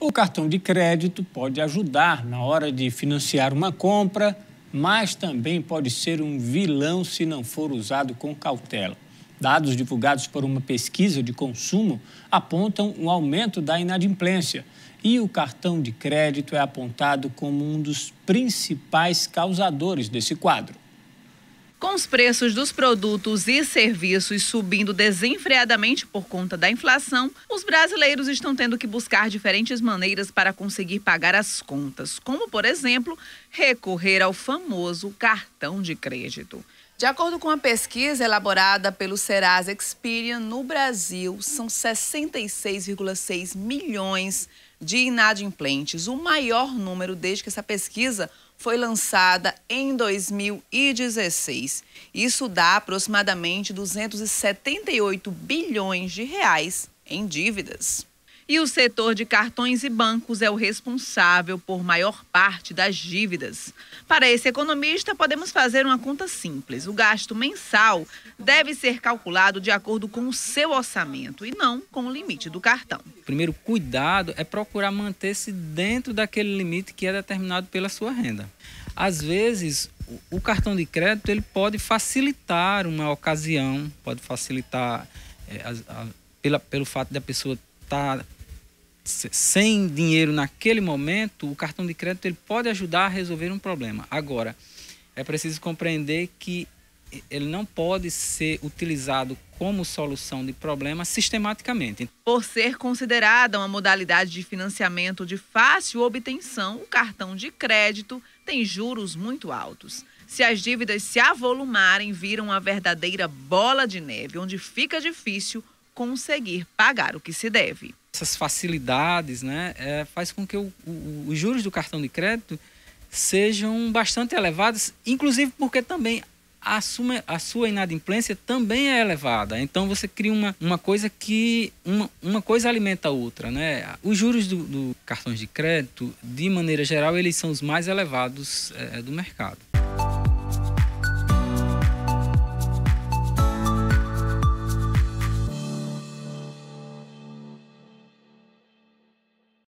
O cartão de crédito pode ajudar na hora de financiar uma compra, mas também pode ser um vilão se não for usado com cautela. Dados divulgados por uma pesquisa de consumo apontam um aumento da inadimplência e o cartão de crédito é apontado como um dos principais causadores desse quadro. Com os preços dos produtos e serviços subindo desenfreadamente por conta da inflação, os brasileiros estão tendo que buscar diferentes maneiras para conseguir pagar as contas, como, por exemplo, recorrer ao famoso cartão de crédito. De acordo com a pesquisa elaborada pelo Serasa Experian, no Brasil são 66,6 milhões de inadimplentes, o maior número desde que essa pesquisa foi lançada em 2016. Isso dá aproximadamente 278 bilhões de reais em dívidas. E o setor de cartões e bancos é o responsável por maior parte das dívidas. Para esse economista, podemos fazer uma conta simples. O gasto mensal deve ser calculado de acordo com o seu orçamento e não com o limite do cartão. O primeiro cuidado é procurar manter-se dentro daquele limite que é determinado pela sua renda. Às vezes, o cartão de crédito ele pode facilitar uma ocasião, pode facilitar é, eh, a, a, pela, pelo fato da pessoa estar tá sem dinheiro naquele momento, o cartão de crédito ele pode ajudar a resolver um problema. Agora, é preciso compreender que ele não pode ser utilizado como solução de problema sistematicamente. Por ser considerada uma modalidade de financiamento de fácil obtenção, o cartão de crédito tem juros muito altos. Se as dívidas se avolumarem, viram uma verdadeira bola de neve, onde fica difícil conseguir pagar o que se deve essas facilidades, né, é, faz com que o, o, os juros do cartão de crédito sejam bastante elevados, inclusive porque também a sua, a sua inadimplência também é elevada. Então você cria uma, uma coisa que. Uma, uma coisa alimenta a outra, né? Os juros do, do cartões de crédito, de maneira geral, eles são os mais elevados é, do mercado.